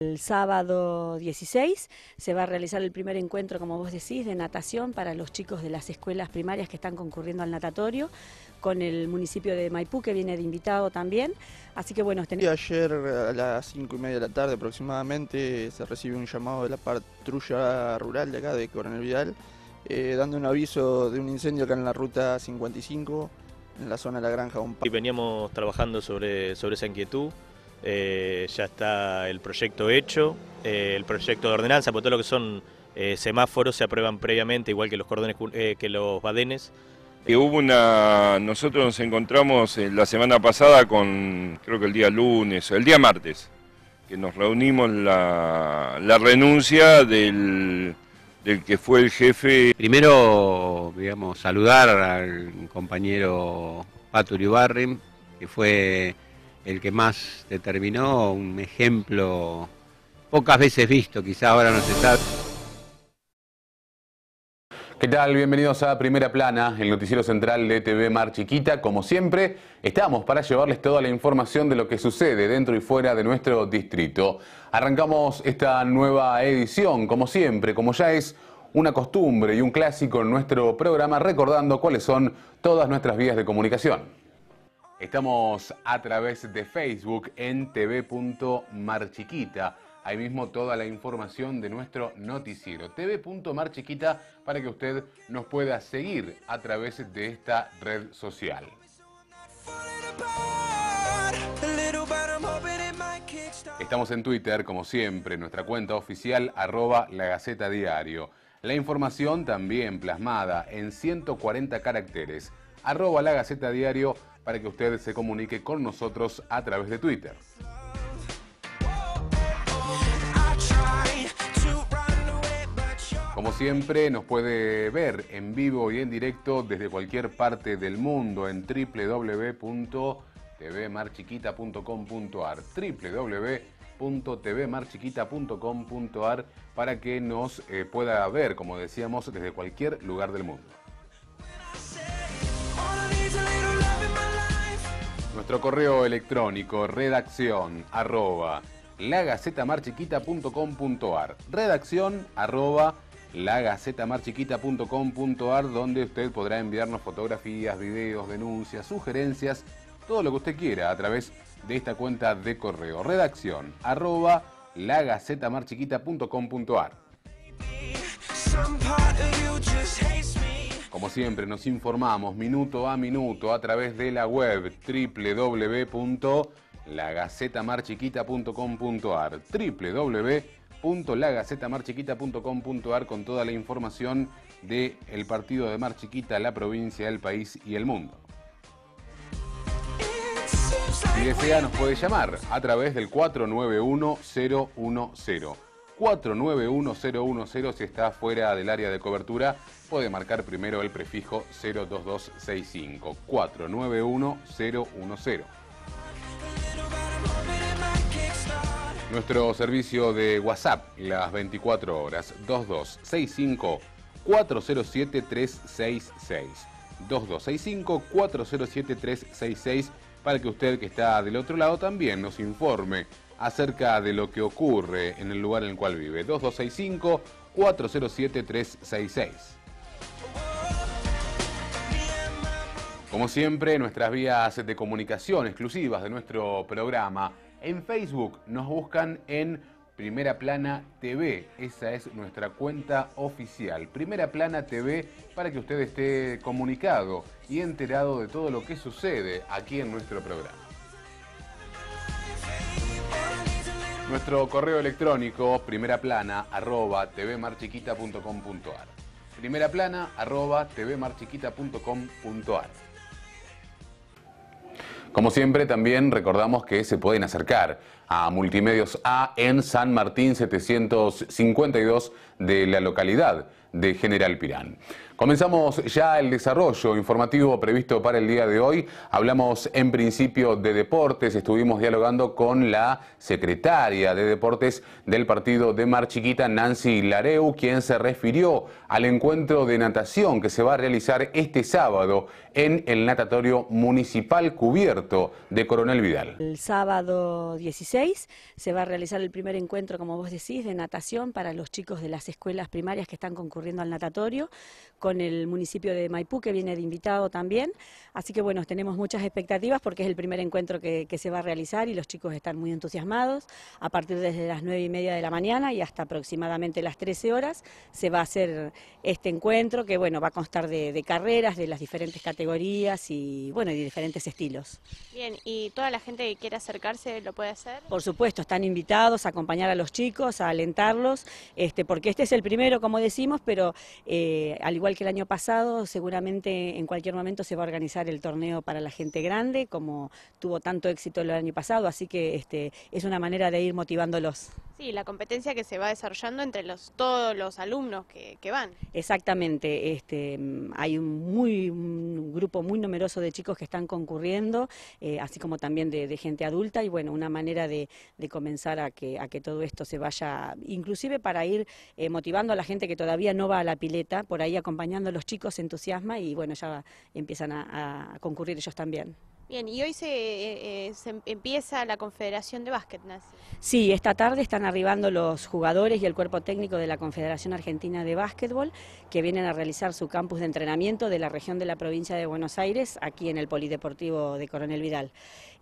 El sábado 16 se va a realizar el primer encuentro, como vos decís, de natación para los chicos de las escuelas primarias que están concurriendo al natatorio, con el municipio de Maipú que viene de invitado también. Así que bueno, tenemos... Ayer a las 5 y media de la tarde aproximadamente se recibió un llamado de la patrulla rural de acá, de Coronel Vidal, eh, dando un aviso de un incendio acá en la ruta 55, en la zona de la Granja Y veníamos trabajando sobre, sobre esa inquietud. Eh, ya está el proyecto hecho, eh, el proyecto de ordenanza, por todo lo que son eh, semáforos se aprueban previamente, igual que los cordones, que los badenes. hubo una, nosotros nos encontramos la semana pasada con, creo que el día lunes, o el día martes, que nos reunimos la, renuncia del, del que fue el jefe. Primero, digamos, saludar al compañero Pato barrim que fue el que más determinó, un ejemplo pocas veces visto, quizá ahora no se sabe. ¿Qué tal? Bienvenidos a Primera Plana, el noticiero central de TV Mar Chiquita. Como siempre, estamos para llevarles toda la información de lo que sucede dentro y fuera de nuestro distrito. Arrancamos esta nueva edición, como siempre, como ya es una costumbre y un clásico en nuestro programa, recordando cuáles son todas nuestras vías de comunicación. Estamos a través de Facebook en tv.marchiquita. Ahí mismo toda la información de nuestro noticiero. tv.marchiquita para que usted nos pueda seguir a través de esta red social. Estamos en Twitter, como siempre, nuestra cuenta oficial arroba la Gaceta Diario. La información también plasmada en 140 caracteres. Arroba la Gaceta Diario para que usted se comunique con nosotros a través de Twitter. Como siempre, nos puede ver en vivo y en directo desde cualquier parte del mundo en www.tvmarchiquita.com.ar www.tvmarchiquita.com.ar para que nos eh, pueda ver, como decíamos, desde cualquier lugar del mundo. Nuestro correo electrónico redacción arroba redacción arroba donde usted podrá enviarnos fotografías, videos, denuncias, sugerencias, todo lo que usted quiera a través de esta cuenta de correo redacción arroba como siempre, nos informamos minuto a minuto a través de la web www.lagacetamarchiquita.com.ar www.lagacetamarchiquita.com.ar con toda la información del partido de Mar Chiquita, la provincia, el país y el mundo. Si desea, nos puede llamar a través del 491010. 491010 si está fuera del área de cobertura, puede marcar primero el prefijo 02265. 491010. Nuestro servicio de WhatsApp, las 24 horas, 2265 407 366. 2265 407 366 para que usted que está del otro lado también nos informe acerca de lo que ocurre en el lugar en el cual vive. 2265 407 366. Como siempre, nuestras vías de comunicación exclusivas de nuestro programa. En Facebook nos buscan en Primera Plana TV, esa es nuestra cuenta oficial. Primera Plana TV para que usted esté comunicado y enterado de todo lo que sucede aquí en nuestro programa. Nuestro correo electrónico, primera arroba, tvmarchiquita.com.ar. arroba, tvmarchiquita.com.ar. Como siempre, también recordamos que se pueden acercar a Multimedios A en San Martín 752 de la localidad de General Pirán. Comenzamos ya el desarrollo informativo previsto para el día de hoy. Hablamos en principio de deportes, estuvimos dialogando con la secretaria de deportes del partido de Mar Chiquita, Nancy Lareu, quien se refirió al encuentro de natación que se va a realizar este sábado en el natatorio municipal cubierto de Coronel Vidal. El sábado 16 se va a realizar el primer encuentro, como vos decís, de natación para los chicos de las escuelas primarias que están concurriendo al natatorio con el municipio de Maipú, que viene de invitado también. Así que bueno, tenemos muchas expectativas porque es el primer encuentro que, se va a realizar y los chicos están muy entusiasmados. A partir desde las 9 y media de la mañana y hasta aproximadamente las 13 horas se va a hacer este encuentro que bueno, va a constar de, carreras, de las diferentes categorías y bueno, de diferentes estilos. Bien, ¿y toda la gente que quiera acercarse lo puede hacer? Por supuesto, están invitados a acompañar a los chicos, a alentarlos, este, porque este es el primero, como decimos, pero eh, al igual que que el año pasado, seguramente en cualquier momento se va a organizar el torneo para la gente grande, como tuvo tanto éxito el año pasado, así que este, es una manera de ir motivándolos. Sí, la competencia que se va desarrollando entre los, todos los alumnos que, van. Exactamente, este, hay un, muy, grupo muy numeroso de chicos que están concurriendo, eh, así como también de, gente adulta, y bueno, una manera de, comenzar a que, todo esto se vaya, inclusive para ir eh, motivando a la gente que todavía no va a la pileta, por ahí acompañando los chicos, entusiasma y bueno, ya empiezan a, concurrir ellos también. Bien, y hoy se, eh, eh, empieza la Confederación de Básquet, Sí, esta tarde están arribando los jugadores y el cuerpo técnico de la Confederación Argentina de Básquetbol, que vienen a realizar su campus de entrenamiento de la región de la provincia de Buenos Aires, aquí en el Polideportivo de Coronel Vidal.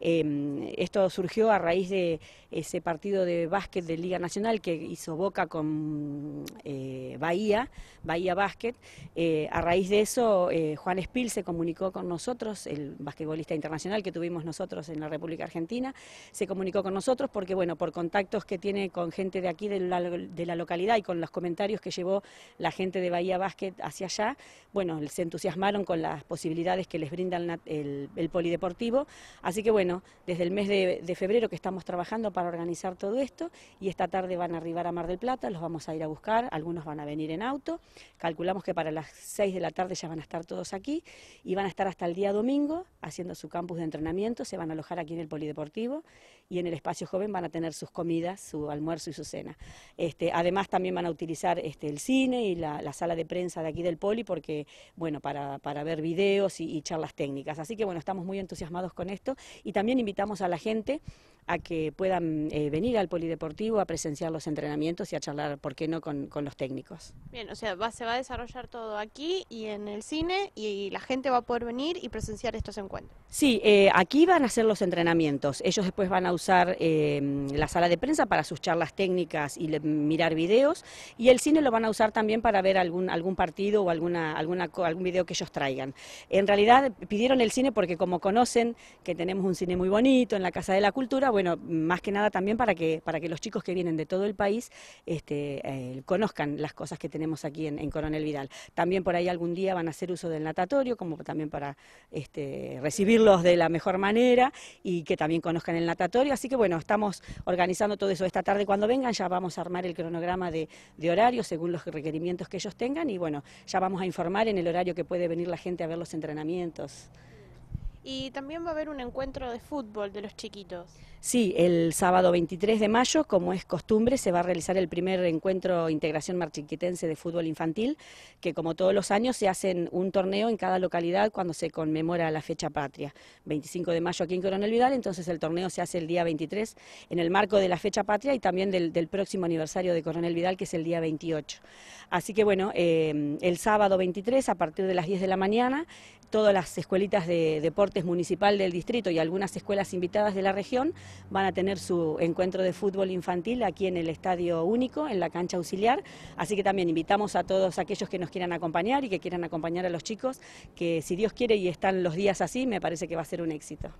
Em, esto surgió a raíz de ese partido de básquet de Liga Nacional que hizo Boca con eh, Bahía, Bahía Básquet. Eh, a raíz de eso, eh, Juan Espil se comunicó con nosotros, el basquetbolista internacional que tuvimos nosotros en la República Argentina, se comunicó con nosotros porque, bueno, por contactos que tiene con gente de aquí, de la, localidad y con los comentarios que llevó la gente de Bahía Básquet hacia allá, bueno, se entusiasmaron con las posibilidades que les brinda el polideportivo. Así que, bueno, bueno, desde el mes de, febrero que estamos trabajando para organizar todo esto y esta tarde van a arribar a Mar del Plata, los vamos a ir a buscar, algunos van a venir en auto, calculamos que para las 6 de la tarde ya van a estar todos aquí y van a estar hasta el día domingo haciendo su campus de entrenamiento, se van a alojar aquí en el Polideportivo y en el espacio joven van a tener sus comidas, su almuerzo y su cena. Este, además también van a utilizar este, el cine y la, sala de prensa de aquí del Poli porque, bueno, para, ver videos y, charlas técnicas. Así que bueno, estamos muy entusiasmados con esto y también invitamos a la gente a que puedan eh, venir al polideportivo a presenciar los entrenamientos y a charlar, ¿por qué no?, con, los técnicos. Bien, o sea, se va a desarrollar todo aquí y en el cine y la gente va a poder venir y presenciar estos encuentros. Sí, eh, aquí van a hacer los entrenamientos. Ellos después van a usar em, la sala de prensa para sus charlas técnicas y mirar videos y el cine lo van a usar también para ver algún, algún partido o alguna, algún video que ellos traigan. En realidad pidieron el cine porque como conocen que tenemos un cine muy bonito en la Casa de la Cultura, bueno, más que nada también para que, los chicos que vienen de todo el país este, eh, conozcan las cosas que tenemos aquí en, Coronel Vidal. También por ahí algún día van a hacer uso del natatorio, como también para este, recibirlos de la mejor manera y que también conozcan el natatorio. Así que bueno, estamos organizando todo eso esta tarde. Cuando vengan ya vamos a armar el cronograma de, de horario según los requerimientos que ellos tengan y bueno, ya vamos a informar en el horario que puede venir la gente a ver los entrenamientos. Y también va a haber un encuentro de fútbol de los chiquitos. Sí, el sábado 23 de mayo, como es costumbre, se va a realizar el primer encuentro Integración Marchiquitense de Fútbol Infantil, que como todos los años se hace un torneo en cada localidad cuando se conmemora la fecha patria. 25 de mayo aquí en Coronel Vidal, entonces el torneo se hace el día 23 en el marco de la fecha patria y también del, próximo aniversario de Coronel Vidal, que es el día 28. Así que bueno, eh, el sábado 23 a partir de las 10 de la mañana todas las escuelitas de deportes municipal del distrito y algunas escuelas invitadas de la región van a tener su encuentro de fútbol infantil aquí en el Estadio Único, en la cancha auxiliar. Así que también invitamos a todos aquellos que nos quieran acompañar y que quieran acompañar a los chicos, que si Dios quiere y están los días así, me parece que va a ser un éxito.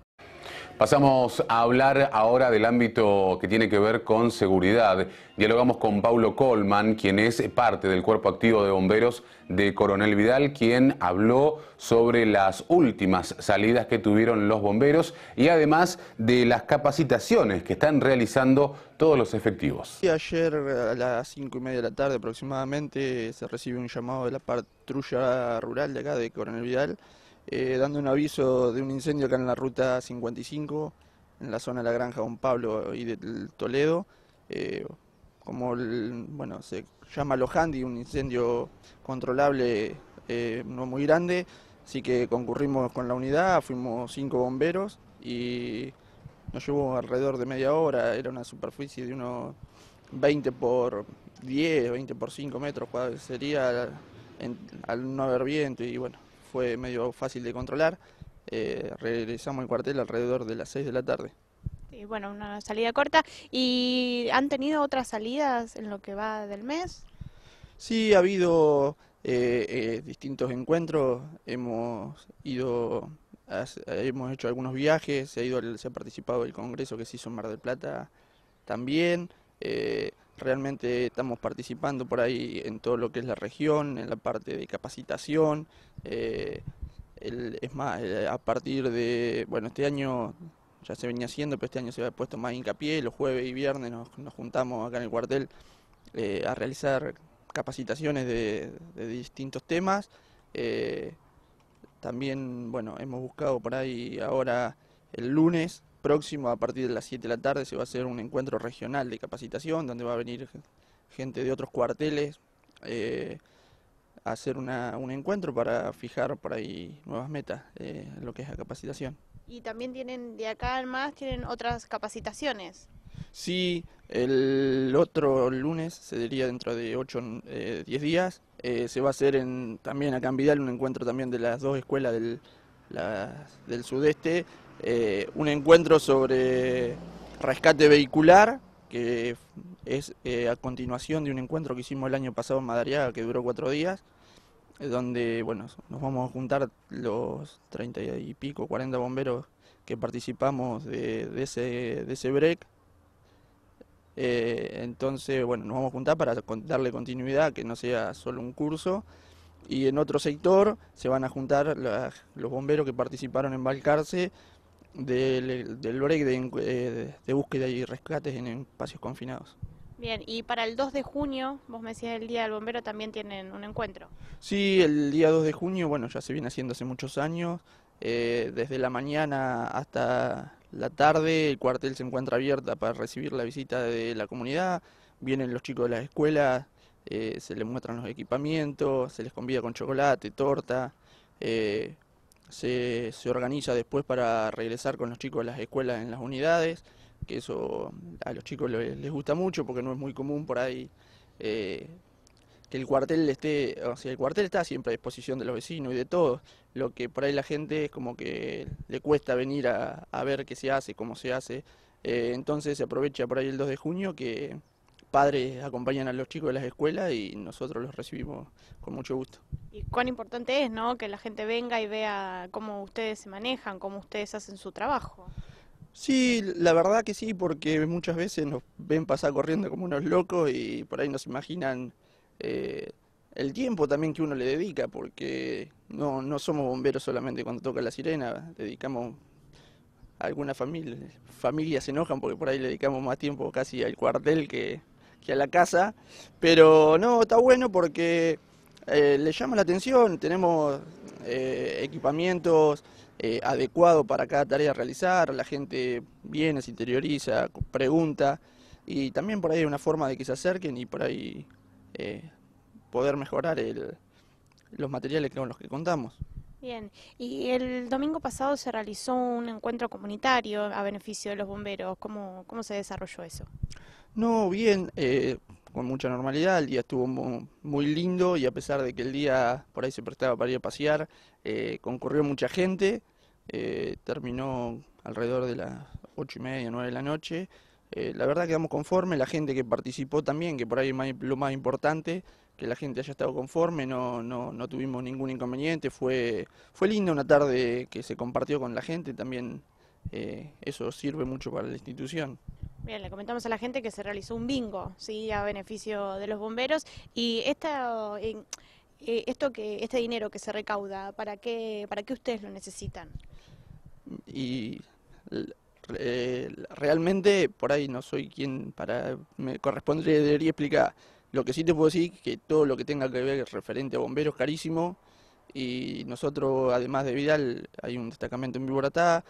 Pasamos a hablar ahora del ámbito que tiene que ver con seguridad. Dialogamos con Paulo Colman, quien es parte del cuerpo activo de bomberos de Coronel Vidal, quien habló sobre las últimas salidas que tuvieron los bomberos y además de las capacitaciones que están realizando todos los efectivos. Ayer a las cinco y media de la tarde aproximadamente se recibe un llamado de la patrulla rural de acá de Coronel Vidal eh, dando un aviso de un incendio acá en la ruta 55, en la zona de la Granja Don Pablo y del Toledo. Eh, como bueno, se llama handy, un incendio controlable eh, no muy grande, así que concurrimos con la unidad, fuimos cinco bomberos y nos llevó alrededor de media hora, era una superficie de unos 20 por 10, 20 por 5 metros, sería al no haber viento y bueno, fue medio fácil de controlar. Eh, regresamos al cuartel alrededor de las 6 de la tarde. bueno, una salida corta. ¿Y han tenido otras salidas en lo que va del mes? Sí, ha habido eh, eh, distintos encuentros. Hemos ido, hemos hecho algunos viajes. Se ha ido, se ha participado del congreso que se hizo en Mar del Plata también. Realmente estamos participando por ahí en todo lo que es la región, en la parte de capacitación. Eh, es más, eh, a partir de, bueno, este año ya se venía haciendo, pero este año se ha puesto más hincapié. Los jueves y viernes nos, juntamos acá en el cuartel eh, a realizar capacitaciones de, distintos temas. también, bueno, hemos buscado por ahí ahora el lunes próximo, a partir de las 7 de la tarde, se va a hacer un encuentro regional de capacitación donde va a venir gente de otros cuarteles eh, a hacer una, un encuentro para fijar por ahí nuevas metas en eh, lo que es la capacitación. Y también tienen, de acá al más, tienen otras capacitaciones. Sí, el otro lunes, se diría dentro de 8 eh, diez 10 días, se va a hacer también acá en Vidal un encuentro también de las dos escuelas del sudeste eh, un encuentro sobre rescate vehicular, que es eh, a continuación de un encuentro que hicimos el año pasado en Madariaga, que duró cuatro días, eh, donde bueno, nos vamos a juntar los treinta y pico, 40 bomberos que participamos de, de, ese, de ese break. entonces, bueno, nos vamos a juntar para darle continuidad, que no sea solo un curso. Y en otro sector se van a juntar los bomberos que participaron en Valcarce, del, del break eh, de, búsqueda y rescates en espacios confinados. Bien, y para el 2 de junio, vos me decías el Día del Bombero, también tienen un encuentro. Sí, el día 2 de junio, bueno, ya se viene haciendo hace muchos años, eh, desde la mañana hasta la tarde el cuartel se encuentra abierta para recibir la visita de la comunidad, vienen los chicos de las escuelas, eh, se les muestran los equipamientos, se les convida con chocolate, torta. Eh, se, se organiza después para regresar con los chicos a las escuelas en las unidades, que eso a los chicos les, gusta mucho porque no es muy común por ahí eh, que el cuartel esté, o sea, el cuartel está siempre a disposición de los vecinos y de todos, lo que por ahí la gente es como que le cuesta venir a, ver qué se hace, cómo se hace, eh, entonces se aprovecha por ahí el 2 de junio que padres acompañan a los chicos de las escuelas y nosotros los recibimos con mucho gusto. Y cuán importante es, ¿no? Que la gente venga y vea cómo ustedes se manejan, cómo ustedes hacen su trabajo. Sí, la verdad que sí, porque muchas veces nos ven pasar corriendo como unos locos y por ahí nos imaginan eh, el tiempo también que uno le dedica, porque no, no somos bomberos solamente cuando toca la sirena, dedicamos a algunas familias, familias se enojan porque por ahí le dedicamos más tiempo casi al cuartel que, que a la casa, pero no, está bueno porque eh, le llama la atención, tenemos eh, equipamientos eh, adecuados para cada tarea a realizar, la gente viene, se interioriza, pregunta y también por ahí hay una forma de que se acerquen y por ahí poder mejorar los materiales con los que contamos. Bien, y el domingo pasado se realizó un encuentro comunitario a beneficio de los bomberos. ¿Cómo, cómo se desarrolló eso? No, bien, eh, con mucha normalidad, el día estuvo muy, lindo y a pesar de que el día por ahí se prestaba para ir a pasear, eh, concurrió mucha gente, eh, terminó alrededor de las ocho y media, nueve de la noche. la verdad quedamos conforme. la gente que participó también, que por ahí es lo más importante, que la gente haya estado conforme, no, no, no tuvimos ningún inconveniente, fue, fue linda una tarde que se compartió con la gente, también eh, eso sirve mucho para la institución. Bien, le comentamos a la gente que se realizó un bingo, sí, a beneficio de los bomberos y esta, eh, esto que este dinero que se recauda, ¿para qué para qué ustedes lo necesitan? Y eh, realmente por ahí no soy quien para me corresponde debería explicar. Lo que sí te puedo decir que todo lo que tenga que ver referente a bomberos carísimo y nosotros además de Vidal hay un destacamento en Viboratá,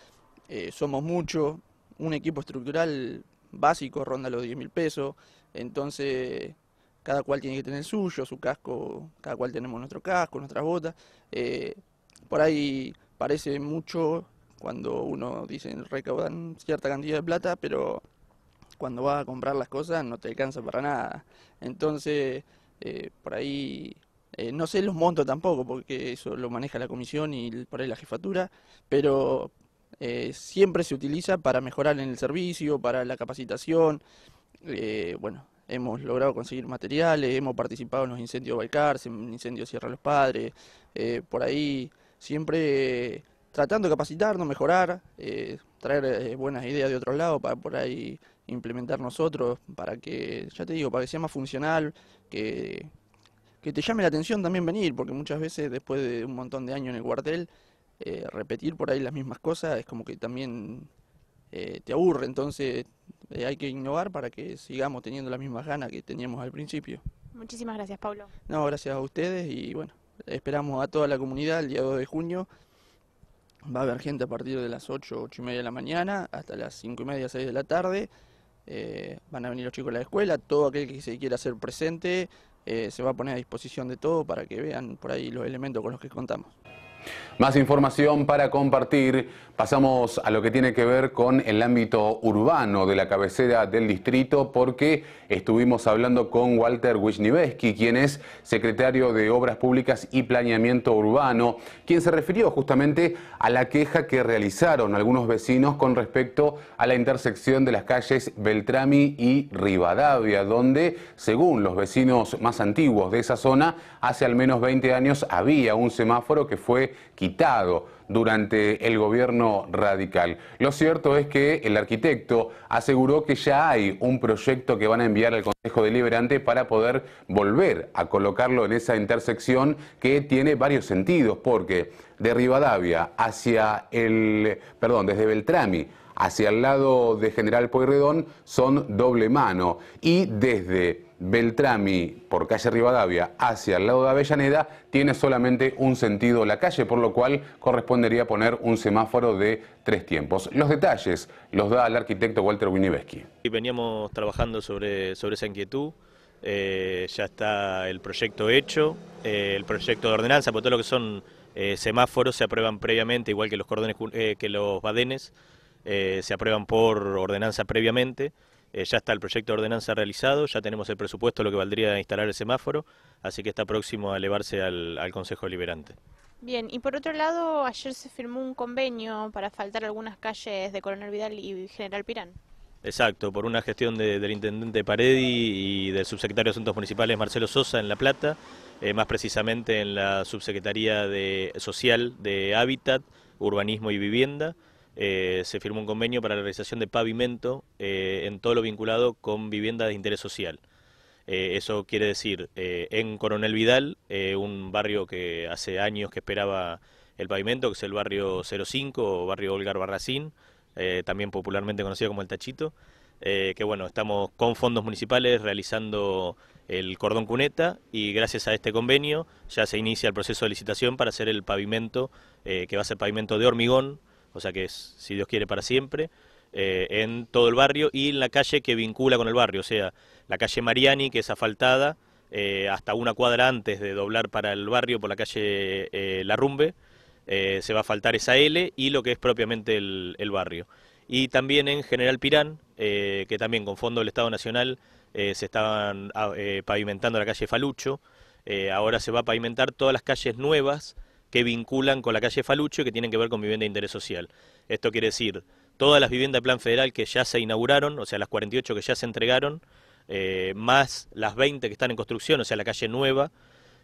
eh, somos muchos, un equipo estructural básico ronda los 10 mil pesos, entonces cada cual tiene que tener suyo, su casco, cada cual tenemos nuestro casco, nuestras botas. Eh, por ahí parece mucho cuando uno dice recaudan cierta cantidad de plata, pero cuando vas a comprar las cosas no te alcanza para nada. Entonces, eh, por ahí no sé los montos tampoco, porque eso lo maneja la comisión y por ahí la jefatura, pero eh, siempre se utiliza para mejorar en el servicio, para la capacitación. Eh, bueno, hemos logrado conseguir materiales, hemos participado en los incendios Balcarce, en incendios incendio Sierra los Padres, eh, por ahí siempre tratando de capacitarnos, mejorar, traer buenas ideas de otros lados para por ahí implementar nosotros, para que, ya te digo, para que sea más funcional, que, que te llame la atención también venir, porque muchas veces después de un montón de años en el cuartel, eh, repetir por ahí las mismas cosas es como que también eh, te aburre, entonces eh, hay que innovar para que sigamos teniendo las mismas ganas que teníamos al principio. Muchísimas gracias, Pablo. No, gracias a ustedes y bueno, esperamos a toda la comunidad el día 2 de junio. Va a haber gente a partir de las 8, 8 y media de la mañana hasta las 5 y media, 6 de la tarde. van a venir los chicos a la escuela, todo aquel que se quiera hacer presente se va a poner a disposición de todo para que vean por ahí los elementos con los que contamos. Más información para compartir. Pasamos a lo que tiene que ver con el ámbito urbano de la cabecera del distrito porque estuvimos hablando con Walter Wisniewski, quien es secretario de Obras Públicas y Planeamiento Urbano, quien se refirió justamente a la queja que realizaron algunos vecinos con respecto a la intersección de las calles Beltrami y Rivadavia, donde, según los vecinos más antiguos de esa zona, hace al menos 20 años había un semáforo que fue quitado durante el gobierno radical. Lo cierto es que el arquitecto aseguró que ya hay un proyecto que van a enviar al Consejo Deliberante para poder volver a colocarlo en esa intersección que tiene varios sentidos, porque de Rivadavia hacia el, perdón, desde Beltrami hacia el lado de General Pueyrredón son doble mano y desde Beltrami por calle Rivadavia hacia el lado de Avellaneda tiene solamente un sentido la calle, por lo cual correspondería poner un semáforo de tres tiempos. Los detalles los da el arquitecto Walter Winibeski. Veníamos trabajando sobre, esa inquietud, eh, ya está el proyecto hecho, eh, el proyecto de ordenanza, por todo lo que son eh, semáforos se aprueban previamente, igual que los cordones, que los badenes, se aprueban por ordenanza previamente. Eh, ya está el proyecto de ordenanza realizado, ya tenemos el presupuesto, lo que valdría instalar el semáforo, así que está próximo a elevarse al, al Consejo Deliberante. Bien, y por otro lado, ayer se firmó un convenio para faltar algunas calles de Coronel Vidal y General Pirán. Exacto, por una gestión del intendente Paredi y del subsecretario de Asuntos Municipales Marcelo Sosa en La Plata, eh, más precisamente en la subsecretaría de, social de Hábitat, Urbanismo y Vivienda. Eh, se firmó un convenio para la realización de pavimento eh, en todo lo vinculado con viviendas de interés social. Eh, eso quiere decir, en Coronel Vidal, un barrio que hace años que esperaba el pavimento, que es el barrio 05 o barrio Olgar Barracín, también popularmente conocido como el Tachito, que bueno, estamos con fondos municipales realizando el cordón cuneta y gracias a este convenio ya se inicia el proceso de licitación para hacer el pavimento, que va a ser pavimento de hormigón, o sea que es, si Dios quiere, para siempre, eh, en todo el barrio y en la calle que vincula con el barrio, o sea, la calle Mariani, que es asfaltada, eh, hasta una cuadra antes de doblar para el barrio por la calle eh, Larrumbe, se va a faltar esa L y lo que es propiamente el, el barrio. Y también en General Pirán, que también con fondo del Estado Nacional se estaban ah, pavimentando la calle Falucho, ahora se va a pavimentar todas las calles nuevas, que vinculan con la calle Falucho y que tienen que ver con vivienda de interés social. Esto quiere decir, todas las viviendas del plan federal que ya se inauguraron, o sea, las 48 que ya se entregaron, eh, más las 20 que están en construcción, o sea, la calle nueva,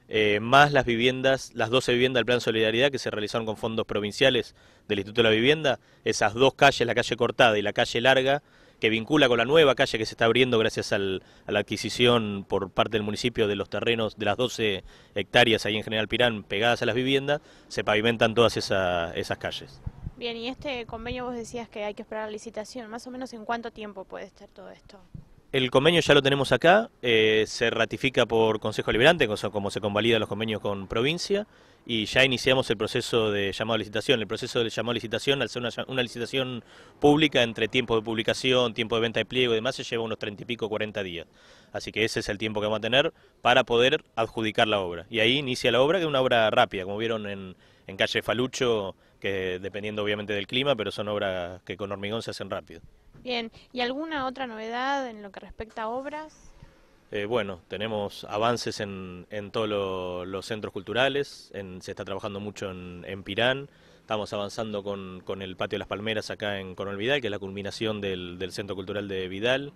eh, más las viviendas, las 12 viviendas del Plan Solidaridad que se realizaron con fondos provinciales del Instituto de la Vivienda, esas dos calles, la calle cortada y la calle larga, que vincula con la nueva calle que se está abriendo gracias a la adquisición por parte del municipio de los terrenos de las 12 hectáreas ahí en General Pirán pegadas a las viviendas, se pavimentan todas esas calles. Bien, y este convenio vos decías que hay que esperar la licitación, más o menos en cuánto tiempo puede estar todo esto. El convenio ya lo tenemos acá, eh, se ratifica por Consejo Liberante, como se convalida los convenios con provincia y ya iniciamos el proceso de llamado a licitación. El proceso de llamado a licitación, al ser una, licitación pública, entre tiempo de publicación, tiempo de venta de pliego y demás, se lleva unos 30 y pico, 40 días. Así que ese es el tiempo que vamos a tener para poder adjudicar la obra. Y ahí inicia la obra, que es una obra rápida, como vieron en, en calle Falucho, que dependiendo obviamente del clima, pero son obras que con hormigón se hacen rápido. Bien, ¿y alguna otra novedad en lo que respecta a obras? Eh, bueno, tenemos avances en, todos los centros culturales, se está trabajando mucho en, Pirán, estamos avanzando con, el Patio de las Palmeras acá en Coronel Vidal, que es la culminación del, Centro Cultural de Vidal.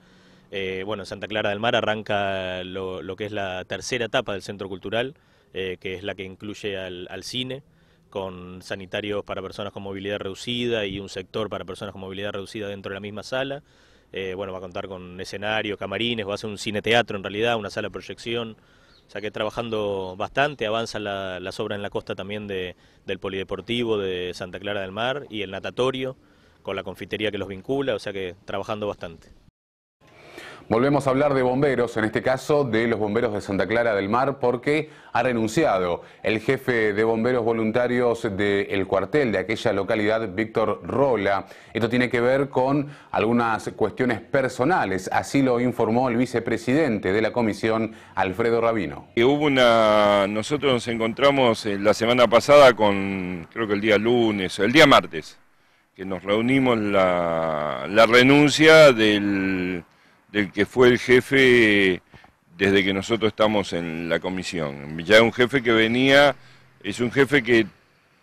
Eh, bueno, en Santa Clara del Mar arranca lo, que es la tercera etapa del Centro Cultural, eh, que es la que incluye al, al cine con sanitarios para personas con movilidad reducida y un sector para personas con movilidad reducida dentro de la misma sala. Eh, bueno, va a contar con escenario, camarines, va a ser un teatro en realidad, una sala de proyección. O sea que trabajando bastante, avanza la, las obras en la costa también de, del Polideportivo de Santa Clara del Mar y el natatorio, con la confitería que los vincula, o sea que trabajando bastante. Volvemos a hablar de bomberos, en este caso de los bomberos de Santa Clara del Mar, porque ha renunciado el jefe de bomberos voluntarios del cuartel de aquella localidad, Víctor Rola. Esto tiene que ver con algunas cuestiones personales, así lo informó el vicepresidente de la comisión, Alfredo Rabino. Hubo una... Nosotros nos encontramos eh, la semana pasada con, creo que el día lunes, o el día martes, que nos reunimos la renuncia del el que fue el jefe desde que nosotros estamos en la comisión. Ya un jefe que venía, es un jefe que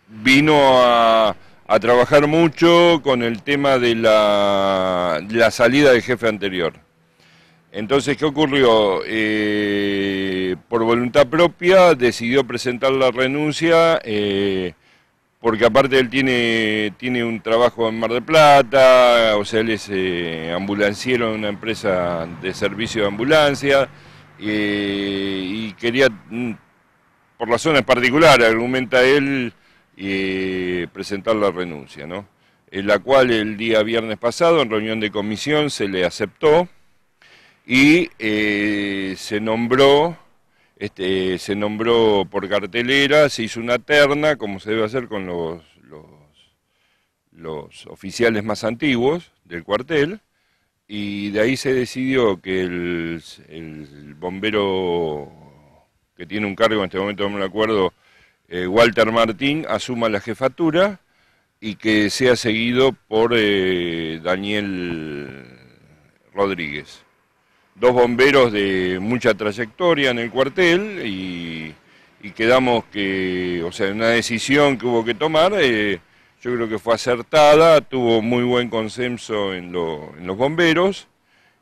vino a, trabajar mucho con el tema de la, salida del jefe anterior. Entonces, ¿qué ocurrió? Eh, por voluntad propia decidió presentar la renuncia. Eh, porque aparte él tiene, tiene un trabajo en Mar del Plata, o sea, él es eh, ambulanciero en una empresa de servicio de ambulancia, eh, y quería, mm, por razones particulares, argumenta él, eh, presentar la renuncia, ¿no? En la cual el día viernes pasado, en reunión de comisión, se le aceptó y se nombró este, se nombró por cartelera, se hizo una terna, como se debe hacer con los, los, los oficiales más antiguos del cuartel, y de ahí se decidió que el, bombero que tiene un cargo, en este momento no me acuerdo, eh, Walter Martín, asuma la jefatura y que sea seguido por eh, Daniel Rodríguez dos bomberos de mucha trayectoria en el cuartel y, quedamos que, o sea, una decisión que hubo que tomar, eh, yo creo que fue acertada, tuvo muy buen consenso en, los bomberos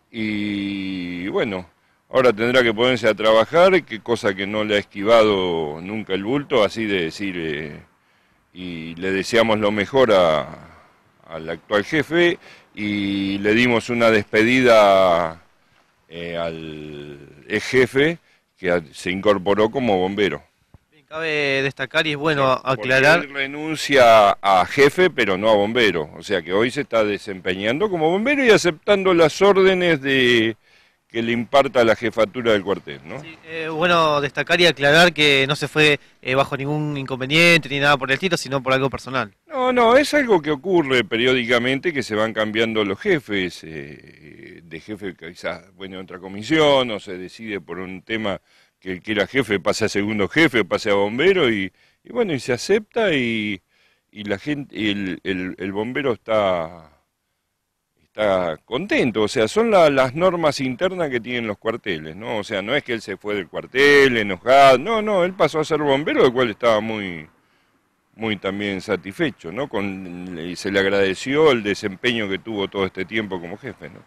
y bueno, ahora tendrá que ponerse a trabajar, que cosa que no le ha esquivado nunca el bulto, así de decir, eh, y le deseamos lo mejor al actual jefe y le dimos una despedida eh, al ex jefe que se incorporó como bombero. Cabe destacar y es bueno aclarar. renuncia a jefe, pero no a bombero. O sea que hoy se está desempeñando como bombero y aceptando las órdenes de que le imparta la jefatura del cuartel, ¿no? Sí, eh, bueno, destacar y aclarar que no se fue eh, bajo ningún inconveniente ni nada por el tiro, sino por algo personal. No, no, es algo que ocurre periódicamente que se van cambiando los jefes. Eh de jefe quizás, bueno, otra comisión, o se decide por un tema que el que era jefe pase a segundo jefe, pase a bombero, y, bueno, y se acepta y, la gente, el, bombero está está contento, o sea, son las normas internas que tienen los cuarteles, ¿no? O sea, no es que él se fue del cuartel enojado, no, no, él pasó a ser bombero, del cual estaba muy, muy también satisfecho, ¿no? Y se le agradeció el desempeño que tuvo todo este tiempo como jefe, ¿no?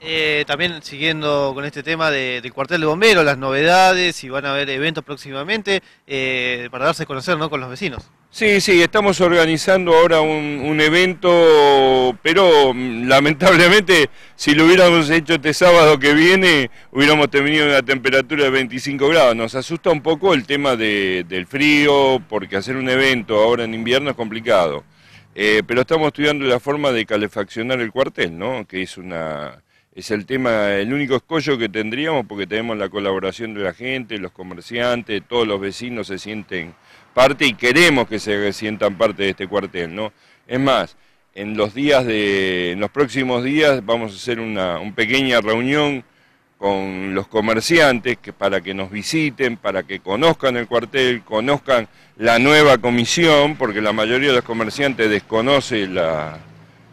Eh, también siguiendo con este tema del cuartel de bomberos, las novedades, si van a haber eventos próximamente, eh, para darse a conocer con los vecinos. Sí, sí, estamos organizando ahora un, evento, pero mm, lamentablemente si lo hubiéramos hecho este sábado que viene, hubiéramos tenido una temperatura de 25 grados. Nos asusta un poco el tema de, del frío, porque hacer un evento ahora en invierno es complicado. Eh, pero estamos estudiando la forma de calefaccionar el cuartel, ¿no? que es una es el tema, el único escollo que tendríamos porque tenemos la colaboración de la gente, los comerciantes, todos los vecinos se sienten parte y queremos que se sientan parte de este cuartel, ¿no? Es más, en los días de, los próximos días vamos a hacer una, pequeña reunión con los comerciantes para que nos visiten, para que conozcan el cuartel, conozcan la nueva comisión, porque la mayoría de los comerciantes desconoce la,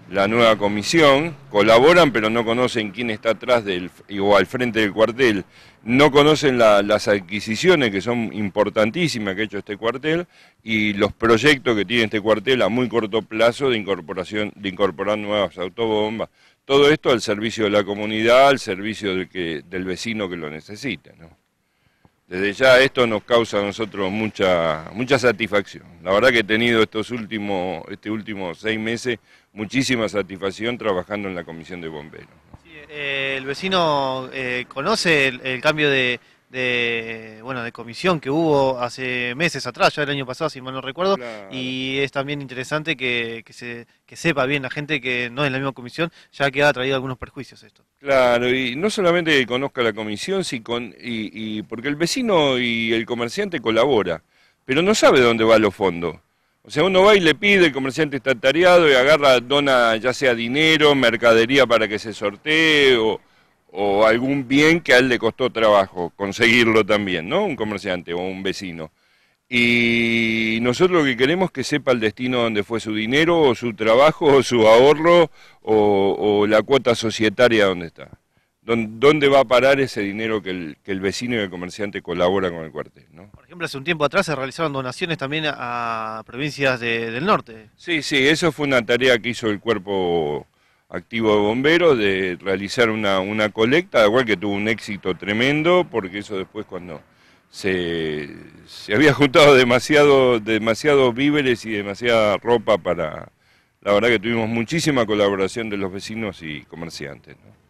la nueva comisión, colaboran pero no conocen quién está atrás del, o al frente del cuartel, no conocen las adquisiciones que son importantísimas que ha hecho este cuartel y los proyectos que tiene este cuartel a muy corto plazo de incorporación, de incorporar nuevas autobombas. Todo esto al servicio de la comunidad, al servicio del, que, del vecino que lo necesita. Desde ya esto nos causa a nosotros mucha, mucha satisfacción. La verdad que he tenido estos últimos, este últimos seis meses muchísima satisfacción trabajando en la Comisión de Bomberos. Eh, el vecino eh, conoce el, cambio de, bueno de comisión que hubo hace meses atrás, ya el año pasado si mal no recuerdo, y es también interesante que, se, que sepa bien la gente que no es la misma comisión, ya que ha traído algunos perjuicios esto. Claro, y no solamente conozca la comisión, si con, y, porque el vecino y el comerciante colabora, pero no sabe dónde va los fondos. O sea, uno va y le pide, el comerciante está tareado y agarra, dona ya sea dinero, mercadería para que se sortee o, algún bien que a él le costó trabajo conseguirlo también, ¿no? Un comerciante o un vecino. Y nosotros lo que queremos es que sepa el destino donde fue su dinero, o su trabajo, o su ahorro, o, o la cuota societaria donde está dónde va a parar ese dinero que el, que el vecino y el comerciante colaboran con el cuartel. ¿no? Por ejemplo, hace un tiempo atrás se realizaron donaciones también a provincias de, del norte. Sí, sí, eso fue una tarea que hizo el cuerpo activo de bomberos, de realizar una, colecta, igual que tuvo un éxito tremendo, porque eso después cuando se, se había juntado demasiado, demasiados víveres y demasiada ropa para... La verdad que tuvimos muchísima colaboración de los vecinos y comerciantes. ¿no?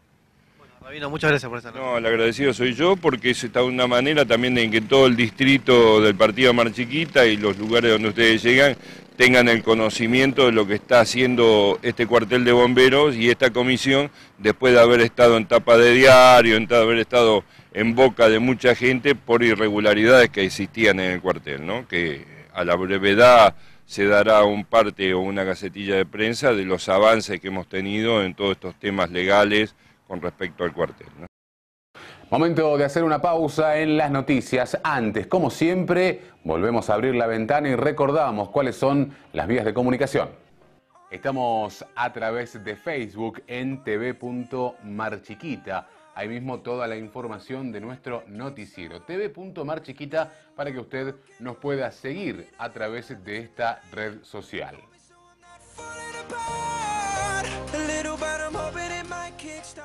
muchas gracias por esa No, el agradecido soy yo porque es una manera también en que todo el distrito del partido Mar Chiquita y los lugares donde ustedes llegan tengan el conocimiento de lo que está haciendo este cuartel de bomberos y esta comisión después de haber estado en tapa de diario, de haber estado en boca de mucha gente por irregularidades que existían en el cuartel, ¿no? que a la brevedad se dará un parte o una gacetilla de prensa de los avances que hemos tenido en todos estos temas legales con respecto al cuartel. Momento de hacer una pausa en las noticias. Antes, como siempre, volvemos a abrir la ventana y recordamos cuáles son las vías de comunicación. Estamos a través de Facebook en tv.marchiquita. Ahí mismo toda la información de nuestro noticiero. tv.marchiquita para que usted nos pueda seguir a través de esta red social.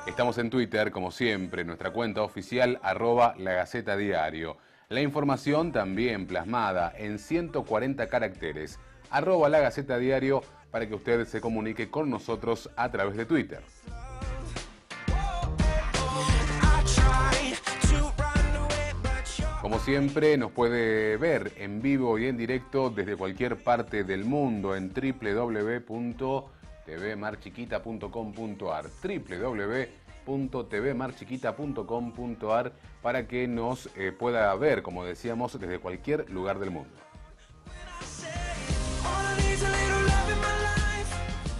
Estamos en Twitter, como siempre, nuestra cuenta oficial arroba la Gaceta Diario. La información también plasmada en 140 caracteres, arroba la Gaceta Diario, para que usted se comunique con nosotros a través de Twitter. Como siempre, nos puede ver en vivo y en directo desde cualquier parte del mundo en www tvmarchiquita.com.ar, www.tvmarchiquita.com.ar, para que nos eh, pueda ver, como decíamos, desde cualquier lugar del mundo.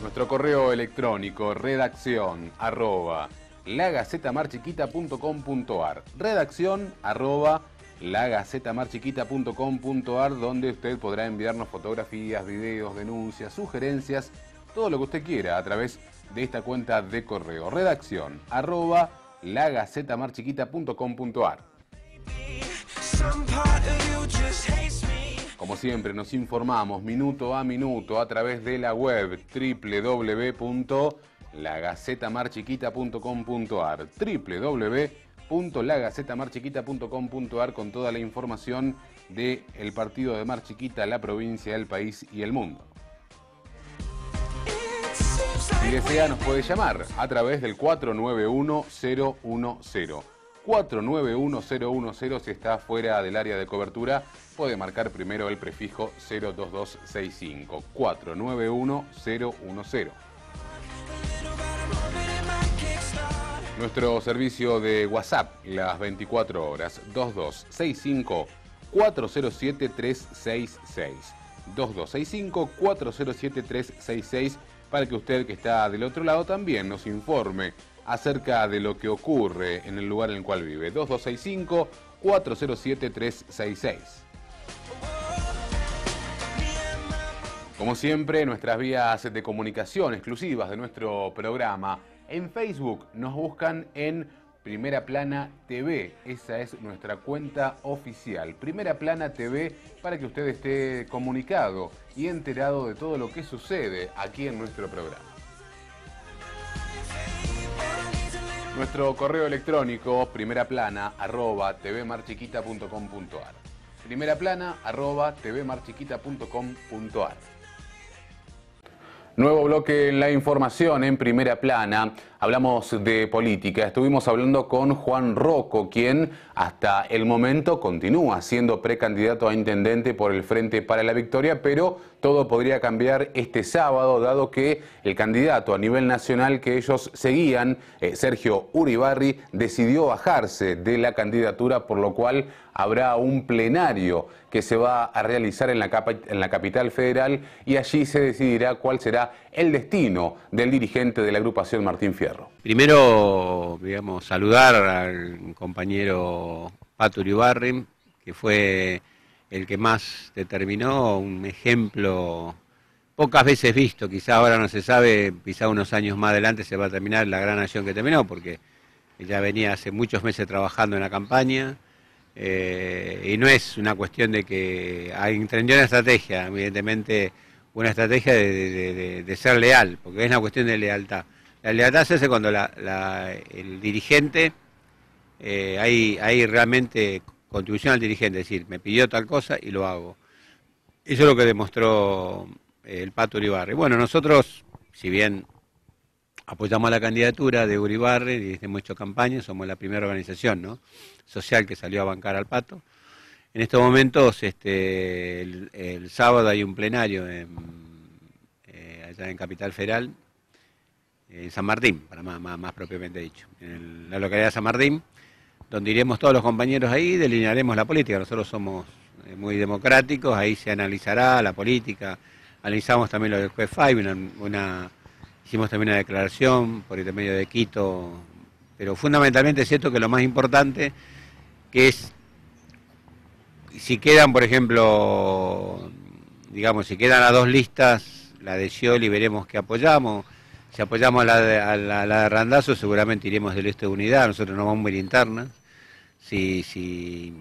Nuestro correo electrónico, redacción, arroba, lagacetamarchiquita.com.ar, redacción, arroba, lagacetamarchiquita.com.ar, donde usted podrá enviarnos fotografías, videos, denuncias, sugerencias todo lo que usted quiera a través de esta cuenta de correo redacción arroba lagacetamarchiquita.com.ar. Como siempre, nos informamos minuto a minuto a través de la web www.lagacetamarchiquita.com.ar www.lagacetamarchiquita.com.ar con toda la información del el partido de Mar Chiquita, la provincia, el país y el mundo. Si desea nos puede llamar a través del 491-010. 491-010 si está fuera del área de cobertura puede marcar primero el prefijo 02265. 491-010. Nuestro servicio de WhatsApp, las 24 horas, 2265 407 366. 2265 407 366 para que usted que está del otro lado también nos informe acerca de lo que ocurre en el lugar en el cual vive. 2265-407-366. Como siempre, nuestras vías de comunicación exclusivas de nuestro programa. En Facebook nos buscan en Primera Plana TV, esa es nuestra cuenta oficial. Primera Plana TV para que usted esté comunicado y enterado de todo lo que sucede aquí en nuestro programa. Nuestro correo electrónico Primera arroba tvmarchiquita.com.ar Primera arroba Nuevo bloque en la información en primera plana. Hablamos de política. Estuvimos hablando con Juan Rocco, quien hasta el momento continúa siendo precandidato a intendente por el Frente para la Victoria, pero todo podría cambiar este sábado, dado que el candidato a nivel nacional que ellos seguían, eh, Sergio Uribarri, decidió bajarse de la candidatura, por lo cual habrá un plenario que se va a realizar en la, capital federal y allí se decidirá cuál será el destino del dirigente de la agrupación Martín Fierro. Primero, digamos, saludar al compañero Pato Barrim, que fue el que más determinó, un ejemplo pocas veces visto, quizá ahora no se sabe, quizá unos años más adelante se va a terminar la gran acción que terminó, porque ya venía hace muchos meses trabajando en la campaña, eh, y no es una cuestión de que entendió una estrategia, evidentemente una estrategia de, ser leal, porque es una cuestión de lealtad. La lealtad se hace cuando el dirigente, eh, hay, hay realmente contribución al dirigente, es decir, me pidió tal cosa y lo hago. Eso es lo que demostró eh, el Pato Uribarri. Bueno, nosotros, si bien apoyamos la candidatura de Uribarri y hemos hecho campaña, somos la primera organización ¿no? social que salió a bancar al pato. En estos momentos, este, el, sábado hay un plenario eh, allá en Capital Federal, en San Martín, para más, propiamente dicho, en la localidad de San Martín, donde iremos todos los compañeros ahí y delinearemos la política. Nosotros somos eh, muy democráticos, ahí se analizará la política, analizamos también lo del juez Five, una Hicimos también una declaración por medio de Quito, pero fundamentalmente es cierto que lo más importante que es, si quedan, por ejemplo, digamos, si quedan las dos listas, la de Scioli veremos que apoyamos, si apoyamos a la, de, Randazo seguramente iremos del este de unidad, nosotros no vamos a ir internas, si,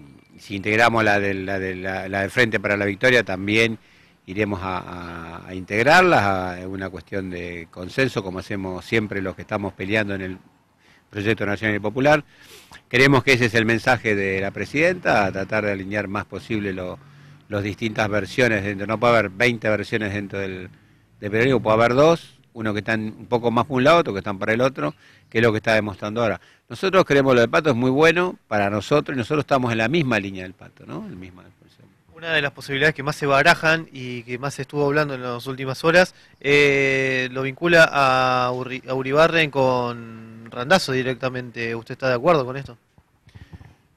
integramos la la, de, la del Frente para la Victoria también iremos a, integrarlas, a una cuestión de consenso, como hacemos siempre los que estamos peleando en el Proyecto Nacional y Popular. Creemos que ese es el mensaje de la presidenta, a tratar de alinear más posible las distintas versiones dentro. No puede haber 20 versiones dentro del, periódico, puede haber dos, uno que está un poco más por un lado, otro que están para el otro, que es lo que está demostrando ahora. Nosotros creemos lo del pato es muy bueno para nosotros y nosotros estamos en la misma línea del pato, ¿no? El mismo, una de las posibilidades que más se barajan y que más se estuvo hablando en las últimas horas, eh, lo vincula a, Uribarren con Randazo directamente. ¿Usted está de acuerdo con esto?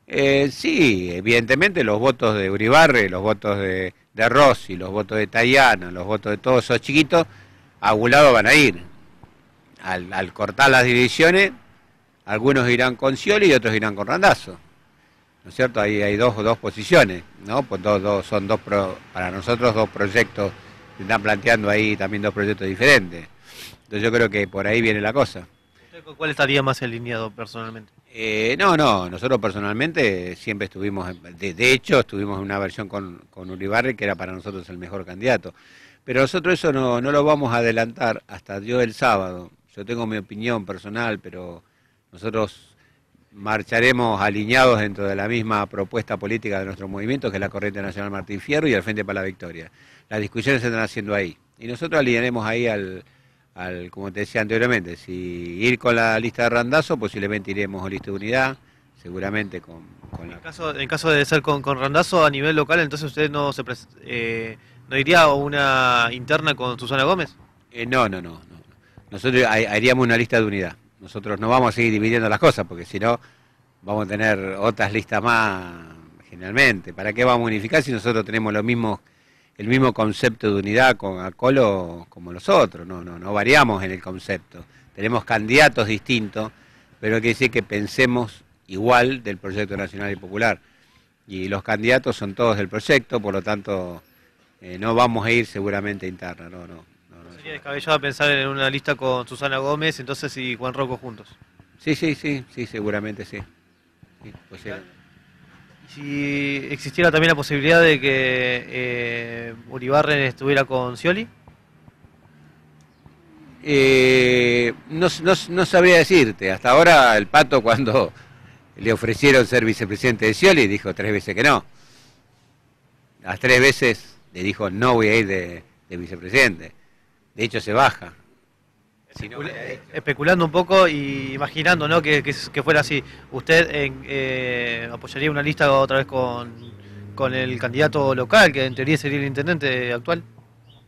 Eh, sí, evidentemente los votos de Uribarren, los votos de, Rossi, los votos de Tayano, los votos de todos esos chiquitos, a lado van a ir. Al, cortar las divisiones, algunos irán con Scioli y otros irán con Randazo. ¿no es cierto? Ahí hay dos, dos posiciones, ¿no? Pues dos, dos, son dos, para nosotros dos proyectos, se están planteando ahí también dos proyectos diferentes. Entonces yo creo que por ahí viene la cosa. cuál estaría más alineado personalmente? Eh, no, no, nosotros personalmente siempre estuvimos, de, hecho estuvimos en una versión con, con Ulibarri que era para nosotros el mejor candidato. Pero nosotros eso no, no lo vamos a adelantar hasta Dios el sábado. Yo tengo mi opinión personal, pero nosotros marcharemos alineados dentro de la misma propuesta política de nuestro movimiento, que es la Corriente Nacional Martín Fierro y el Frente para la Victoria. Las discusiones se están haciendo ahí. Y nosotros alinearemos ahí al, como te decía anteriormente, si ir con la lista de randazo, posiblemente iremos a lista de unidad, seguramente con, la... En caso, de ser con, con randazo a nivel local, entonces usted no se eh, no iría a una interna con Susana Gómez? Eh, no, no, no. Nosotros haríamos una lista de unidad. Nosotros no vamos a seguir dividiendo las cosas, porque si no, vamos a tener otras listas más generalmente. ¿Para qué vamos a unificar si nosotros tenemos el mismo concepto de unidad con Acolo como los otros, no, no, no variamos en el concepto. Tenemos candidatos distintos, pero hay que decir que pensemos igual del proyecto nacional y popular. Y los candidatos son todos del proyecto, por lo tanto eh, no vamos a ir seguramente interna, no, no sería descabellado pensar en una lista con Susana Gómez entonces y Juan Rocco juntos. Sí, sí, sí, sí, seguramente sí. sí si existiera también la posibilidad de que eh, Uribarren estuviera con Scioli? Eh, no, sabría decirte. Hasta ahora el Pato cuando le ofrecieron ser vicepresidente de Scioli dijo tres veces que no. Las tres veces le dijo no voy a ir de vicepresidente de hecho se baja. especulando un poco y imaginando ¿no? que, fuera así, ¿usted eh, apoyaría una lista otra vez con, con, el candidato local, que en teoría sería el intendente actual?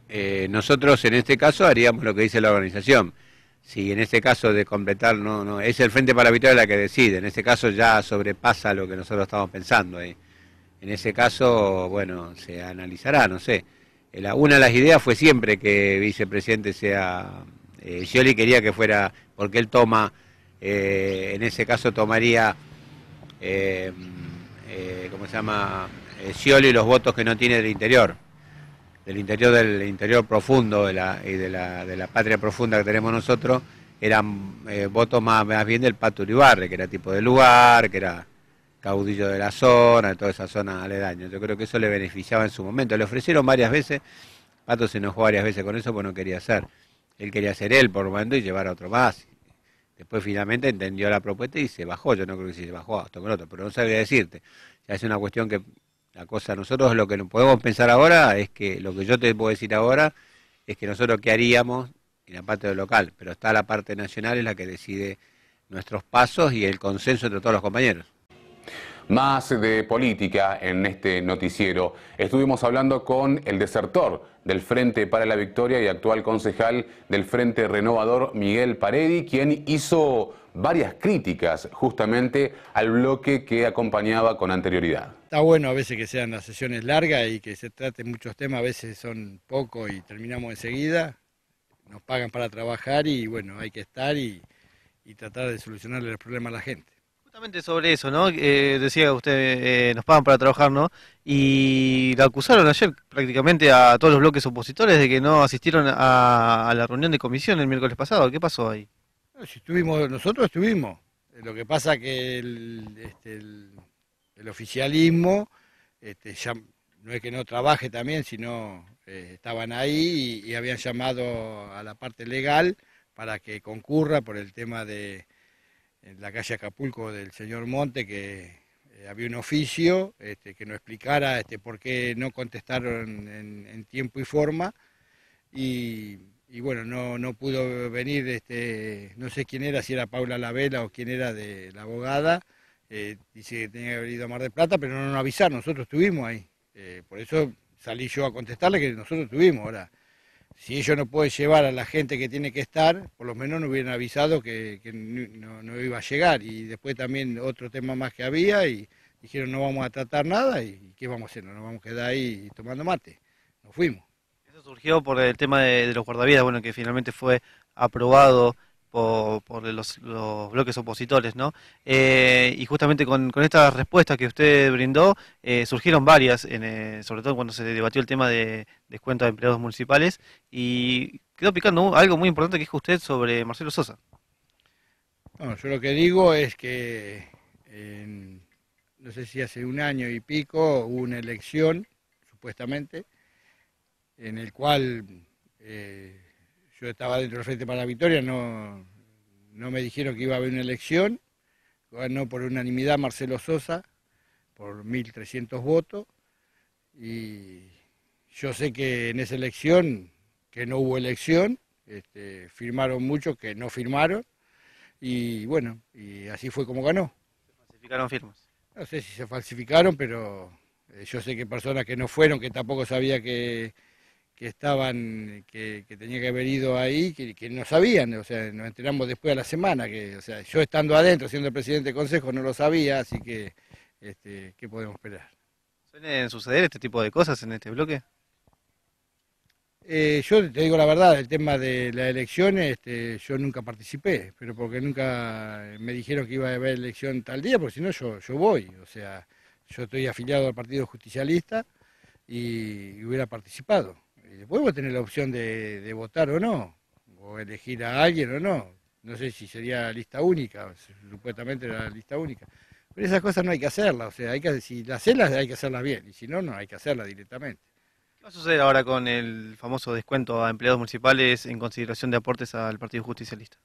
Eh, nosotros en este caso haríamos lo que dice la organización. Si en este caso de completar, no, no, es el Frente para la Victoria la que decide, en este caso ya sobrepasa lo que nosotros estamos pensando. En ese caso, bueno, se analizará, no sé. Eh, una de las ideas fue siempre que vicepresidente sea eh, Scioli quería que fuera, porque él toma, eh, en ese caso tomaría, eh, ¿cómo se llama? Scioli los votos que no tiene del interior, del interior del interior profundo de la, y de la, de la patria profunda que tenemos nosotros, eran votos más, más bien del Pato que era tipo de lugar, que era caudillo de la zona, de toda esa zona aledaña. Yo creo que eso le beneficiaba en su momento. Le ofrecieron varias veces, Pato se enojó varias veces con eso porque no quería hacer. Él quería ser él por un momento y llevar a otro más. Después finalmente entendió la propuesta y se bajó. Yo no creo que se bajó a con otro, pero no sabría decirte. es una cuestión que la cosa, nosotros lo que podemos pensar ahora es que lo que yo te puedo decir ahora es que nosotros qué haríamos en la parte local, pero está la parte nacional es la que decide nuestros pasos y el consenso entre todos los compañeros más de política en este noticiero. Estuvimos hablando con el desertor del Frente para la Victoria y actual concejal del Frente Renovador, Miguel Paredi, quien hizo varias críticas justamente al bloque que acompañaba con anterioridad. Está bueno a veces que sean las sesiones largas y que se traten muchos temas, a veces son pocos y terminamos enseguida. Nos pagan para trabajar y bueno, hay que estar y, y tratar de solucionarle los problemas a la gente. Justamente sobre eso, ¿no? Eh, decía usted, eh, nos pagan para trabajar, ¿no? Y la acusaron ayer prácticamente a todos los bloques opositores de que no asistieron a, la reunión de comisión el miércoles pasado. ¿Qué pasó ahí? Si estuvimos, nosotros estuvimos. Lo que pasa que el, este, el, oficialismo este, no es que no trabaje también, sino eh, estaban ahí y habían llamado a la parte legal para que concurra por el tema de en la calle Acapulco del señor Monte que eh, había un oficio este, que nos explicara este, por qué no contestaron en, tiempo y forma. Y, bueno, no, pudo venir, este, no sé quién era, si era Paula Lavela o quién era de la abogada. Eh, dice que tenía que haber ido a Mar de Plata, pero no nos avisaron, nosotros estuvimos ahí. Eh, por eso salí yo a contestarle que nosotros estuvimos. Ahora, si ellos no pueden llevar a la gente que tiene que estar, por lo menos no hubieran avisado que, no, iba a llegar. Y después también otro tema más que había y dijeron no vamos a tratar nada y ¿qué vamos a hacer? Nos vamos a quedar ahí tomando mate. Nos fuimos. Eso surgió por el tema de los guardavidas, bueno, que finalmente fue aprobado por, los, bloques opositores, ¿no? Eh, y justamente con, esta respuesta que usted brindó, eh, surgieron varias, eh, sobre todo cuando se debatió el tema de descuento de empleados municipales, y quedó picando algo muy importante que dijo usted sobre Marcelo Sosa. Bueno, yo lo que digo es que, no sé si hace un año y pico, hubo una elección, supuestamente, en el cual estaba dentro del Frente para la Victoria, no, no me dijeron que iba a haber una elección, ganó por unanimidad Marcelo Sosa, por 1.300 votos, y yo sé que en esa elección, que no hubo elección, este, firmaron muchos que no firmaron, y bueno, y así fue como ganó. ¿Se falsificaron firmas? No sé si se falsificaron, pero eh, yo sé que personas que no fueron, que tampoco sabía que que estaban, que, que tenían que haber ido ahí, que, no sabían, o sea, nos enteramos después de la semana, que, o sea, yo estando adentro, siendo el presidente del consejo, no lo sabía, así que, este, ¿qué podemos esperar? ¿Suelen suceder este tipo de cosas en este bloque? Eh, yo te digo la verdad, el tema de las elecciones, este, yo nunca participé, pero porque nunca me dijeron que iba a haber elección tal día, porque si no yo, yo voy, o sea, yo estoy afiliado al Partido Justicialista y hubiera participado después tener la opción de, votar o no, o elegir a alguien o no. No sé si sería lista única, supuestamente era lista única. Pero esas cosas no hay que hacerlas, o sea, hay que, si las hacerlas hay que hacerlas bien, y si no, no hay que hacerlas directamente. ¿Qué va a suceder ahora con el famoso descuento a empleados municipales en consideración de aportes al Partido Justicialista?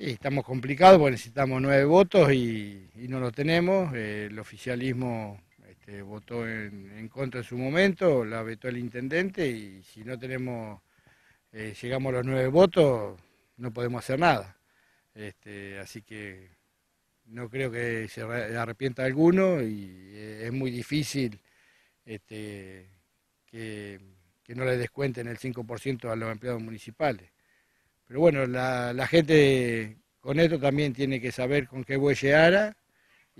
estamos complicados porque necesitamos nueve votos y, no lo tenemos, eh, el oficialismo votó en, contra en su momento, la vetó el intendente y si no tenemos, eh, llegamos a los nueve votos, no podemos hacer nada. Este, así que no creo que se arrepienta alguno y eh, es muy difícil este, que, no le descuenten el 5% a los empleados municipales. Pero bueno, la, la gente con esto también tiene que saber con qué huella hará